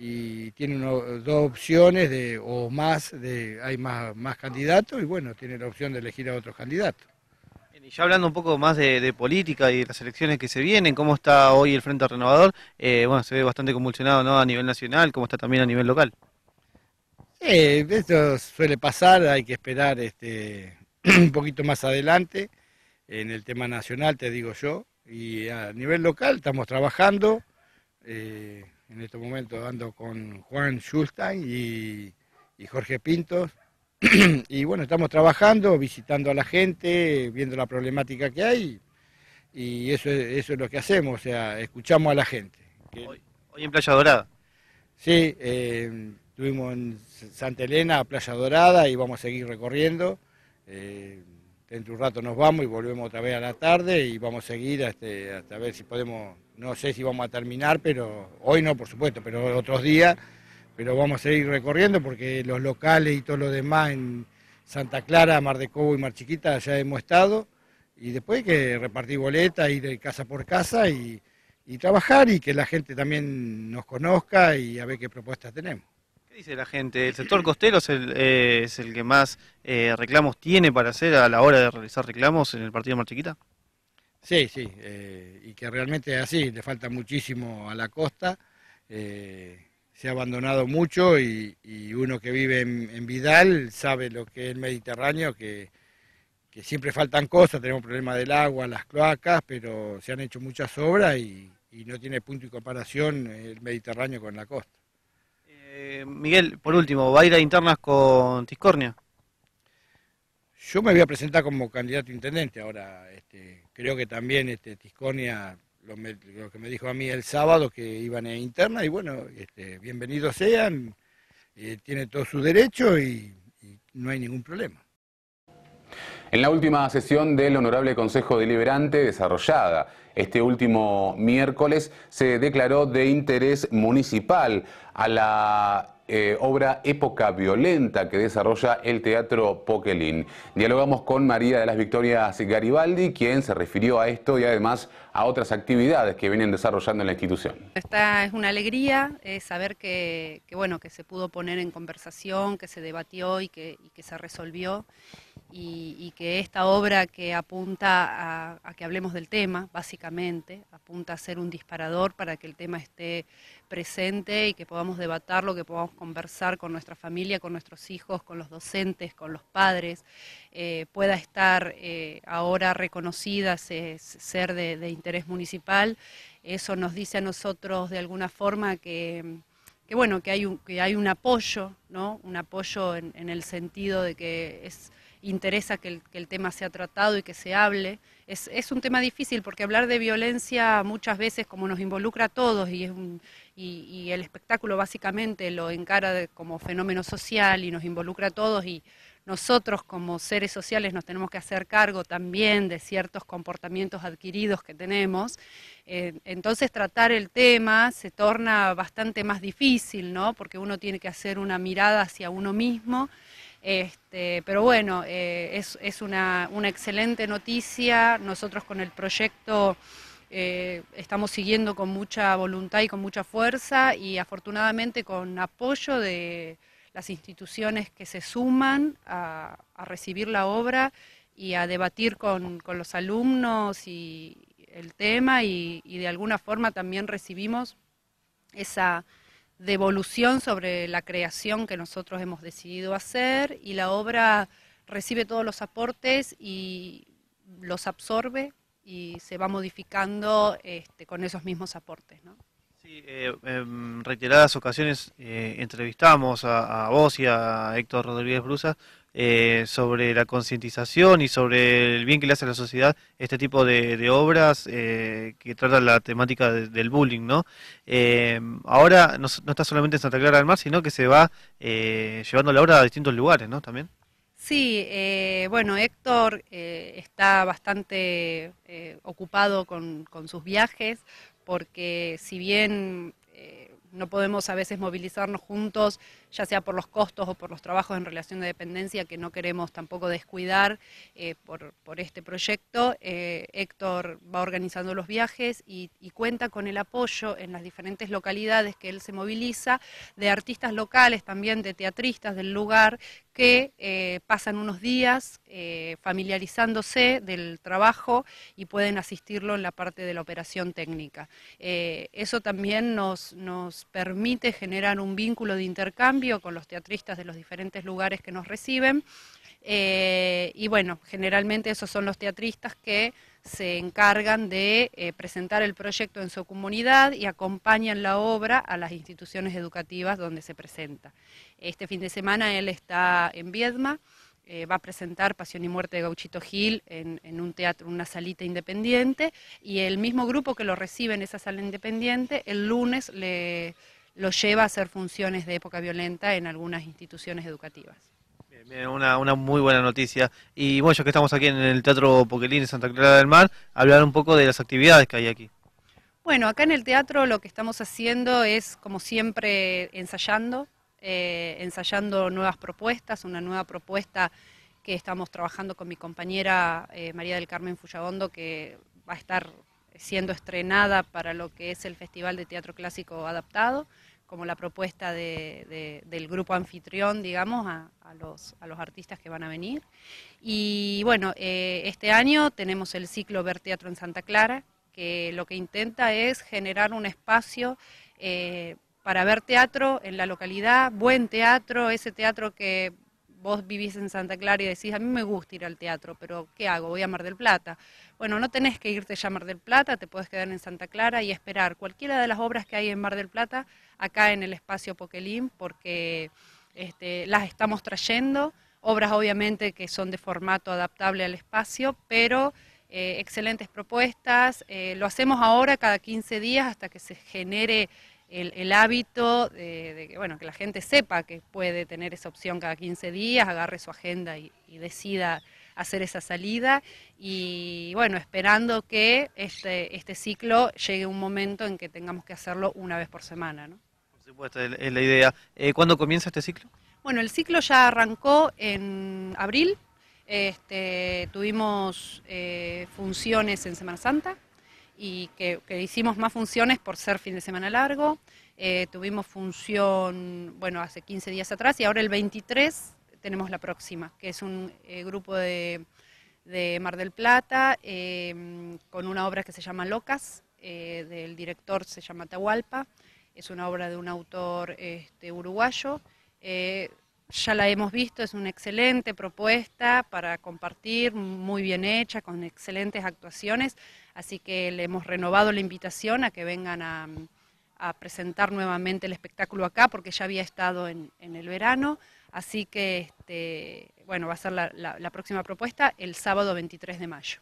y tiene dos opciones de, o más, hay más, candidatos y bueno, tiene la opción de elegir a otros candidatos. Y ya hablando un poco más de, política y de las elecciones que se vienen, cómo está hoy el Frente Renovador, eh, bueno, se ve bastante convulsionado ¿no? a nivel nacional, cómo está también a nivel local. Sí, eh, esto suele pasar, hay que esperar este, un poquito más adelante en el tema nacional, te digo yo, y a nivel local estamos trabajando. Eh, en este momento ando con Juan Schulstein y, Jorge Pintos. y bueno, estamos trabajando, visitando a la gente, viendo la problemática que hay. Y eso es, lo que hacemos, o sea, escuchamos a la gente. Hoy, en Playa Dorada. Sí, eh, estuvimos en Santa Elena, Playa Dorada, y vamos a seguir recorriendo. Eh, dentro de un rato nos vamos y volvemos otra vez a la tarde y vamos a seguir este, hasta, ver si podemos, no sé si vamos a terminar, pero hoy no, por supuesto, pero otros días, pero vamos a seguir recorriendo porque los locales y todo lo demás en Santa Clara, Mar de Cobo y Mar Chiquita ya hemos estado y después que repartir boletas, ir de casa por casa y trabajar y que la gente también nos conozca y a ver qué propuestas tenemos dice la gente? El sector costero es el, eh, que más eh, reclamos tiene para hacer a la hora de realizar reclamos en el partido de Chiquita? Sí, sí, eh, y que realmente es así, le falta muchísimo a la costa, se ha abandonado mucho y, uno que vive en, Vidal sabe lo que es el Mediterráneo, que, siempre faltan cosas, tenemos problemas del agua, las cloacas, pero se han hecho muchas obras y, y no tiene punto y comparación el Mediterráneo con la costa. Eh, Miguel, por último, ¿va a ir a internas con Tiscornia? Yo me voy a presentar como candidato a intendente ahora. Este, creo que también este, Tiscornia, lo, que me dijo a mí el sábado, que iban a internas. y bueno, este, bienvenidos sean, eh, tiene todos sus derechos y no hay ningún problema. En la última sesión del Honorable Consejo Deliberante, desarrollada este último miércoles se declaró de interés municipal a la eh, obra Época Violenta que desarrolla el Teatro Poquelín. Dialogamos con María de las Victorias Garibaldi, quien se refirió a esto y además a otras actividades que vienen desarrollando en la institución. Esta es una alegría eh, saber que, bueno, que se pudo poner en conversación, que se debatió y que se resolvió y, que esta obra que apunta a, que hablemos del tema, básicamente, apunta a ser un disparador para que el tema esté presente y que podamos debatarlo, que podamos conversar con nuestra familia, con nuestros hijos, con los docentes, con los padres, eh, pueda estar eh, ahora reconocida, ser de, interés municipal. Eso nos dice a nosotros de alguna forma que bueno, que hay un, que hay un apoyo, ¿no? Un apoyo en el sentido de que es interesa que el, tema sea tratado y que se hable. Es, un tema difícil porque hablar de violencia muchas veces como nos involucra a todos y, es y, el espectáculo básicamente lo encara como fenómeno social y nos involucra a todos y nosotros como seres sociales nos tenemos que hacer cargo también de ciertos comportamientos adquiridos que tenemos. Eh, entonces tratar el tema se torna bastante más difícil, ¿no? Porque uno tiene que hacer una mirada hacia uno mismo este, pero bueno, eh, es, una, excelente noticia. Nosotros con el proyecto eh, estamos siguiendo con mucha voluntad y con mucha fuerza y afortunadamente con apoyo de las instituciones que se suman a, recibir la obra y a debatir con, los alumnos y el tema y de alguna forma también recibimos esa devolución sobre la creación que nosotros hemos decidido hacer y la obra recibe todos los aportes y los absorbe y se va modificando este, con esos mismos aportes. ¿no? Sí, eh, en reiteradas ocasiones eh, entrevistamos a, a, vos y a Héctor Rodríguez Brusa eh, sobre la concientización y sobre el bien que le hace a la sociedad este tipo de, obras eh, que trata la temática del bullying, ¿no? Eh, ahora no, está solamente en Santa Clara del Mar, sino que se va llevando la obra a distintos lugares, ¿no? También. Sí, bueno, Héctor está bastante ocupado con, con, sus viajes, porque si bien no podemos a veces movilizarnos juntos, ya sea por los costos o por los trabajos en relación de dependencia que no queremos tampoco descuidar eh, por, este proyecto. Eh, Héctor va organizando los viajes y, cuenta con el apoyo en las diferentes localidades que él se moviliza, de artistas locales también, de teatristas del lugar, que eh, pasan unos días familiarizándose del trabajo y pueden asistirlo en la parte de la operación técnica. eso también nos, nos permite generar un vínculo de intercambio con los teatristas de los diferentes lugares que nos reciben. Eh, y bueno, generalmente esos son los teatristas que se encargan de eh, presentar el proyecto en su comunidad y acompañan la obra a las instituciones educativas donde se presenta. Este fin de semana él está en Viedma, eh, va a presentar Pasión y Muerte de Gauchito Gil en, en, un teatro, una salita independiente, y el mismo grupo que lo recibe en esa sala independiente, el lunes le lo lleva a hacer funciones de época violenta en algunas instituciones educativas. Bien, una, muy buena noticia. Y bueno, ya que estamos aquí en el Teatro Poquelín de Santa Clara del Mar, hablar un poco de las actividades que hay aquí. Bueno, acá en el teatro lo que estamos haciendo es, como siempre, ensayando, eh, ensayando nuevas propuestas, una nueva propuesta que estamos trabajando con mi compañera eh, María del Carmen Fuyabondo, que va a estar siendo estrenada para lo que es el Festival de Teatro Clásico Adaptado como la propuesta del grupo anfitrión, digamos, a, los, artistas que van a venir. Y bueno, eh, este año tenemos el ciclo Ver Teatro en Santa Clara, que lo que intenta es generar un espacio eh, para ver teatro en la localidad, buen teatro, ese teatro que vos vivís en Santa Clara y decís, a mí me gusta ir al teatro, pero ¿qué hago? Voy a Mar del Plata. Bueno, no tenés que irte ya a Mar del Plata, te puedes quedar en Santa Clara y esperar. Cualquiera de las obras que hay en Mar del Plata acá en el espacio Poquelín porque este, las estamos trayendo, obras obviamente que son de formato adaptable al espacio, pero eh, excelentes propuestas, eh, lo hacemos ahora cada 15 días hasta que se genere el, hábito de, que, bueno, que la gente sepa que puede tener esa opción cada 15 días, agarre su agenda y, decida hacer esa salida y bueno, esperando que este, este ciclo llegue un momento en que tengamos que hacerlo una vez por semana. ¿no? es la idea. Eh, ¿Cuándo comienza este ciclo? Bueno, el ciclo ya arrancó en abril. Este, tuvimos eh, funciones en Semana Santa y que, hicimos más funciones por ser fin de semana largo. Eh, tuvimos función, bueno, hace 15 días atrás y ahora el 23 tenemos la próxima, que es un grupo de, de, Mar del Plata con una obra que se llama Locas, del director se llama Tahualpa es una obra de un autor este, uruguayo. Eh, ya la hemos visto, es una excelente propuesta para compartir, muy bien hecha, con excelentes actuaciones, así que le hemos renovado la invitación a que vengan a, presentar nuevamente el espectáculo acá, porque ya había estado en, el verano, así que este, bueno, va a ser la próxima propuesta el sábado 23 de mayo.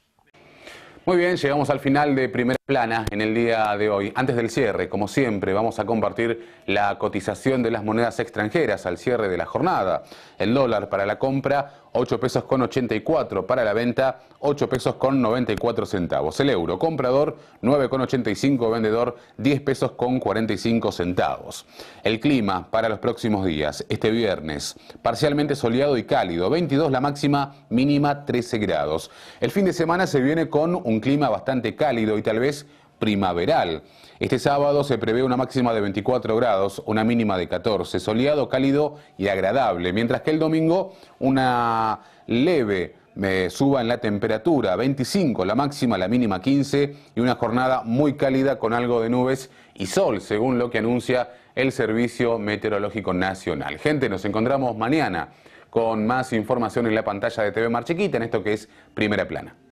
Muy bien, llegamos al final de Primera Plana en el día de hoy. Antes del cierre, como siempre, vamos a compartir la cotización de las monedas extranjeras al cierre de la jornada. El dólar para la compra 8 pesos con 84 para la venta, 8 pesos con 94 centavos. El euro comprador, 9,85 vendedor, 10 pesos con 45 centavos. El clima para los próximos días, este viernes, parcialmente soleado y cálido, 22 la máxima, mínima 13 grados. El fin de semana se viene con un clima bastante cálido y tal vez primaveral. Este sábado se prevé una máxima de 24 grados, una mínima de 14, soleado, cálido y agradable, mientras que el domingo una leve eh, suba en la temperatura, 25 la máxima, la mínima 15 y una jornada muy cálida con algo de nubes y sol, según lo que anuncia el Servicio Meteorológico Nacional. Gente, nos encontramos mañana con más información en la pantalla de TV Marchiquita, en esto que es Primera Plana.